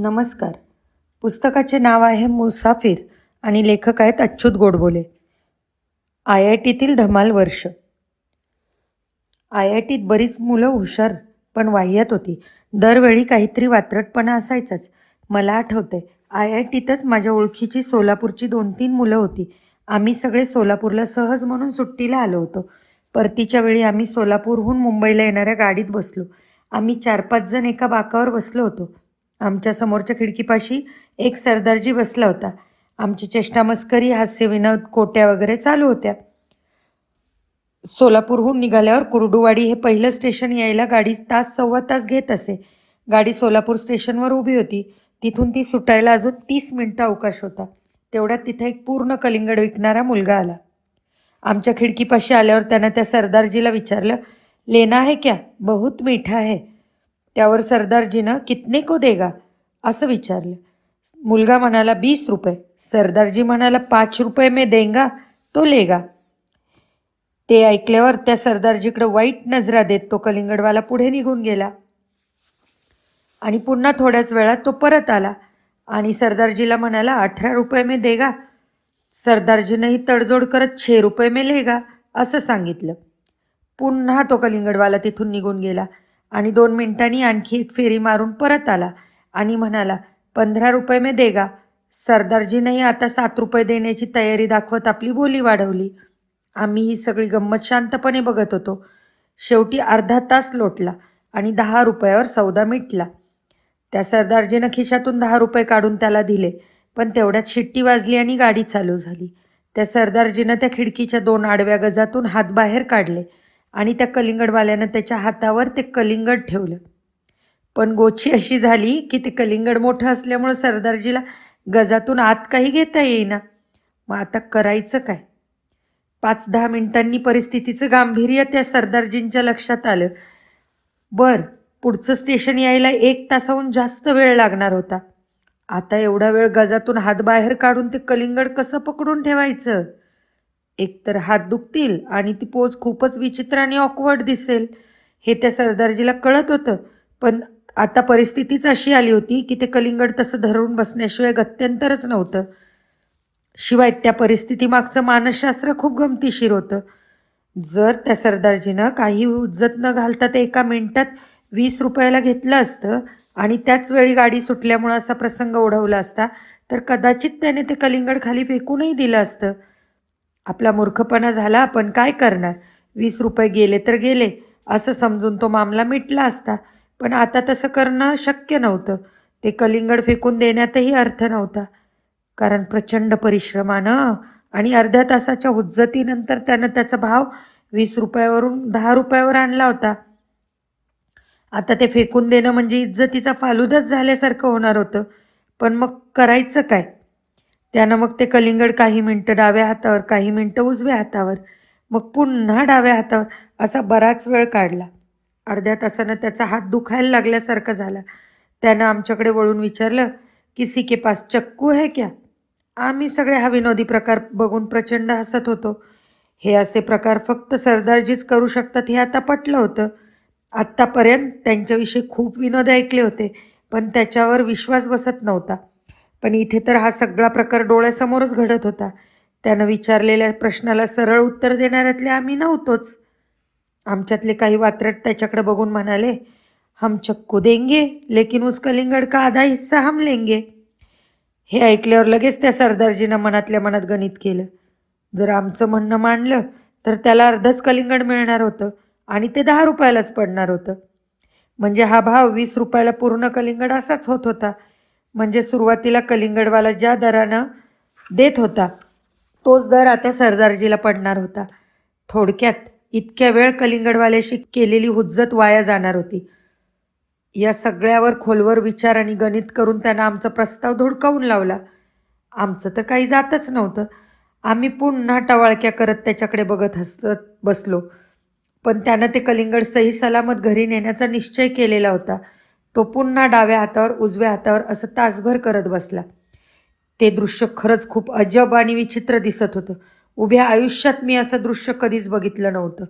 नमस्कार पुस्तकाचे नाव आहे मुसाफिर आणि लेखक आहेत अच्युत गोडबोले आय आय टीतील धमाल वर्ष आय आय टीत बरीच मुलं हुशार पण वाह्यात होती दरवेळी काहीतरी वात्रटपणा असायचाच मला आठवते आय आय टीतच माझ्या ओळखीची सोलापूरची दोन तीन मुलं होती आम्ही सगळे सोलापूरला सहज म्हणून सुट्टीला आलो होतो परतीच्या वेळी आम्ही सोलापूरहून मुंबईला येणाऱ्या गाडीत बसलो आम्ही चार पाच जण एका बाकावर बसलो होतो आमच्या समोरच्या खिडकीपाशी एक सरदारजी बसला होता आमची चेष्टामस्करी विनोद कोट्या वगैरे चालू होत्या सोलापूरहून निघाल्यावर कुर्डुवाडी हे पहिलं स्टेशन यायला गाडी तास सव्वा तास घेत असे गाडी सोलापूर स्टेशनवर उभी होती तिथून ती सुटायला अजून तीस मिनटं अवकाश होता तेवढ्यात तिथे एक पूर्ण कलिंगड विकणारा मुलगा आला आमच्या खिडकीपाशी आल्यावर त्यानं त्या सरदारजीला विचारलं लेना आहे क्या बहुत मीठा आहे त्यावर सरदारजीनं कितने को देगा असं विचारलं मुलगा म्हणाला बीस रुपये सरदारजी म्हणाला पाच रुपये मे देंगा तो लेगा ते ऐकल्यावर त्या सरदारजीकडे वाईट नजरा देत तो कलिंगडवाला पुढे निघून गेला आणि पुन्हा थोड्याच वेळात तो परत आला आणि सरदारजीला म्हणाला अठरा रुपये मे देगा सरदारजीनंही तडजोड करत छे रुपये मे लेगा असं सांगितलं पुन्हा तो कलिंगडवाला तिथून निघून गेला आणि दोन मिनिटांनी आणखी एक फेरी मारून परत आला आणि म्हणाला पंधरा रुपये में देगा सरदारजीनंही आता सात रुपये देण्याची तयारी दाखवत आपली बोली वाढवली आम्ही ही सगळी गंमत शांतपणे बघत होतो शेवटी अर्धा तास लोटला आणि दहा रुपयावर सौदा मिटला त्या सरदारजीनं खिशातून दहा रुपये काढून त्याला दिले पण तेवढ्यात शिट्टी वाजली आणि गाडी चालू झाली त्या सरदारजीनं त्या खिडकीच्या दोन आडव्या गजातून हात बाहेर काढले आणि त्या कलिंगडवाल्यानं त्याच्या हातावर ते कलिंगड ठेवलं पण गोची अशी झाली की ते कलिंगड मोठं असल्यामुळं सरदारजीला गजातून आत काही घेता येईना मग आता करायचं काय पाच दहा मिनिटांनी परिस्थितीचं गांभीर्य त्या सरदारजींच्या लक्षात आलं बर पुढचं स्टेशन यायला एक तासाहून जास्त वेळ लागणार होता आता एवढा वेळ गजातून हात बाहेर काढून ते कलिंगड कसं पकडून ठेवायचं एकतर हात दुखतील आणि ती पोज खूपच विचित्र आणि ऑकवर्ड दिसेल हे त्या सरदारजीला कळत होतं पण आता परिस्थितीच अशी आली होती की ते कलिंगड तसं धरून बसण्याशिवाय गत्यंतरच नव्हतं शिवाय त्या परिस्थितीमागचं मानसशास्त्र खूप गमतीशीर होतं जर त्या सरदारजीनं काही उज्जत न घालता ते एका मिनिटात वीस रुपयाला घेतलं असतं आणि त्याच वेळी गाडी सुटल्यामुळं असा प्रसंग ओढवला असता तर कदाचित त्याने ते कलिंगड खाली फेकूनही दिलं असतं आपला मूर्खपणा झाला पण काय करणार वीस रुपये गेले तर गेले असं समजून तो मामला मिटला असता पण आता तसं करणं शक्य नव्हतं ते कलिंगड फेकून देण्यातही अर्थ नव्हता कारण प्रचंड परिश्रमानं आणि अर्ध्या तासाच्या हुज्जतीनंतर त्यानं त्याचा भाव वीस रुपयावरून दहा रुपयावर आणला होता आता ते फेकून देणं म्हणजे इज्जतीचा फालूदच झाल्यासारखं होणार होतं पण मग करायचं काय त्यानं मग ते कलिंगड काही मिनटं डाव्या हातावर काही मिनटं उजव्या हातावर मग पुन्हा डाव्या हातावर असा बराच वेळ काढला अर्ध्या तासानं त्याचा हात दुखायला लागल्यासारखा झाला त्यानं आमच्याकडे वळून विचारलं की के पास चक्कू आहे क्या आम्ही सगळे हा विनोदी प्रकार बघून प्रचंड हसत होतो हे असे प्रकार फक्त सरदारजीच करू शकतात हे आता पटलं होतं आत्तापर्यंत त्यांच्याविषयी खूप विनोद ऐकले होते पण त्याच्यावर विश्वास बसत नव्हता पण इथे तर हा सगळा प्रकार डोळ्यासमोरच घडत होता त्यानं विचारलेल्या प्रश्नाला सरळ उत्तर देणाऱ्यातले आम्ही नव्हतोच आमच्यातले काही वात्रट त्याच्याकडे बघून म्हणाले हम चक्कू देंगे लेकिन उस कलिंगड का आधा हिस्सा हम लेंगे हे ऐकल्यावर लगेच त्या सरदारजीनं मनातल्या मनात गणित केलं जर आमचं म्हणणं मांडलं तर त्याला अर्धच कलिंगड मिळणार होतं आणि ते दहा रुपयालाच पडणार होतं म्हणजे हा भाव वीस रुपयाला पूर्ण कलिंगड असाच होत होता म्हणजे सुरुवातीला कलिंगडवाला ज्या दरानं देत होता तोच दर आता सरदारजीला पडणार होता थोडक्यात इतक्या वेळ कलिंगडवाल्याशी केलेली हुज्जत वाया जाणार होती या सगळ्यावर खोलवर विचार आणि गणित करून त्यानं आमचा प्रस्ताव धुडकावून लावला आमचं तर काही जातच नव्हतं आम्ही पुन्हा टवाळक्या करत त्याच्याकडे बघत हसत बसलो पण त्यानं ते कलिंगड सही सलामत घरी नेण्याचा निश्चय केलेला होता तो पुन्हा डाव्या हातावर उजव्या हातावर असं तासभर करत बसला ते दृश्य खरंच खूप अजब आणि विचित्र दिसत होतं उभ्या आयुष्यात मी असं दृश्य कधीच बघितलं नव्हतं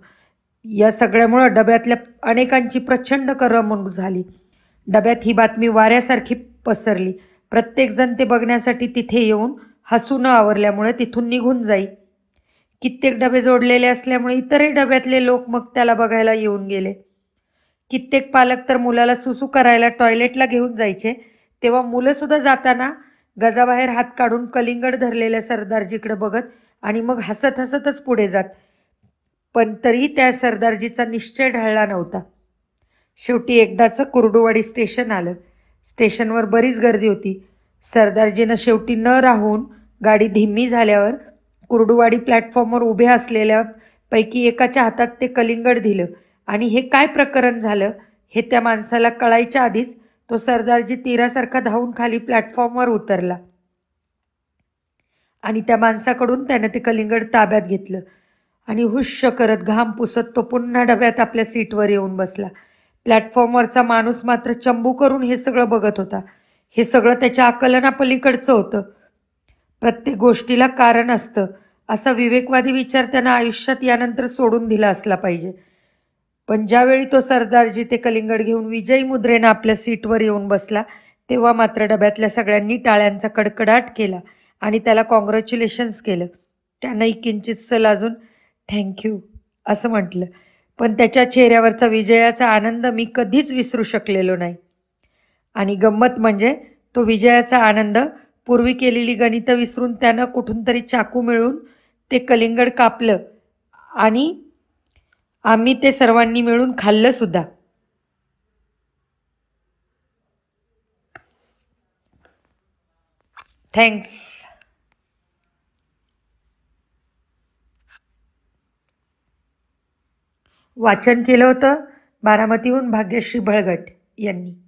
या सगळ्यामुळं डब्यातल्या अनेकांची प्रचंड करमणूक झाली डब्यात ही बातमी वाऱ्यासारखी पसरली प्रत्येकजण ते बघण्यासाठी तिथे येऊन हसू न आवरल्यामुळे तिथून निघून जाई कित्येक डबे जोडलेले असल्यामुळे इतरही डब्यातले लोक मग त्याला बघायला येऊन गेले कित्येक पालक तर मुलाला सुसू करायला टॉयलेटला घेऊन जायचे तेव्हा मुलंसुद्धा जाताना गजाबाहेर हात काढून कलिंगड धरलेल्या सरदारजीकडे बघत आणि मग हसत हसतच पुढे जात पण तरी त्या सरदारजीचा निश्चय ढळला नव्हता शेवटी एकदाचं कुर्डुवाडी स्टेशन आलं स्टेशनवर बरीच गर्दी होती सरदारजीनं शेवटी न राहून गाडी धिम्मी झाल्यावर कुर्डुवाडी प्लॅटफॉर्मवर उभ्या असलेल्यापैकी एकाच्या हातात ते कलिंगड दिलं आणि हे काय प्रकरण झालं हे त्या माणसाला कळायच्या आधीच तो सरदारजी तीरासारखा धावून खाली प्लॅटफॉर्मवर उतरला आणि त्या माणसाकडून त्यानं ते कलिंगड ताब्यात घेतलं आणि हुश्य करत घाम पुसत तो पुन्हा डब्यात आपल्या सीटवर येऊन बसला प्लॅटफॉर्मवरचा माणूस मात्र चंबू करून हे सगळं बघत होता हे सगळं त्याच्या आकलनापलीकडचं होतं प्रत्येक गोष्टीला कारण असतं असा विवेकवादी विचार त्यानं आयुष्यात यानंतर सोडून दिला असला पाहिजे पण ज्यावेळी तो सरदारजी ते कलिंगड घेऊन विजयी मुद्रेनं आपल्या सीटवर येऊन बसला तेव्हा मात्र डब्यातल्या सगळ्यांनी टाळ्यांचा कडकडाट केला आणि त्याला कॉंग्रॅच्युलेशन्स केलं त्यांनाही किंचित सलाजून थँक्यू असं म्हटलं पण त्याच्या चेहऱ्यावरचा विजयाचा आनंद मी कधीच विसरू शकलेलो नाही आणि गंमत म्हणजे तो विजयाचा आनंद पूर्वी केलेली गणितं विसरून त्यानं कुठून तरी चाकू मिळून ते कलिंगड कापलं आणि आम्ही ते सर्वांनी मिळून खाल्लं सुद्धा थँक्स वाचन केलं होतं बारामतीहून भाग्यश्री बळगट यांनी